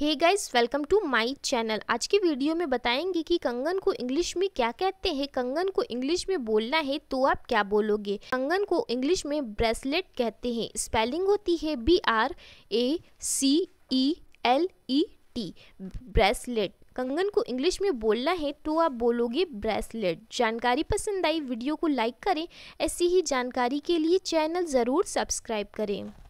hey guys welcome to my channel आज की video में बताएंगे कि कंगन को इंग्लिश में क्या कहते हैं कंगन को इंग्लिश में बोलना है तो आप क्या बोलोगे कंगन को इंग्लिश में ब्रेसलेट कहते हैं स्पेलिंग होती है B R A C E L E T bracelet कंगन को इंग्लिश में बोलना है तो आप बोलोगे ब्रेसलेट जानकारी पसंद आई वीडियो को लाइक करें ऐसी ही जानकारी के लिए चैनल ज़रूर सब्सक्राइब करें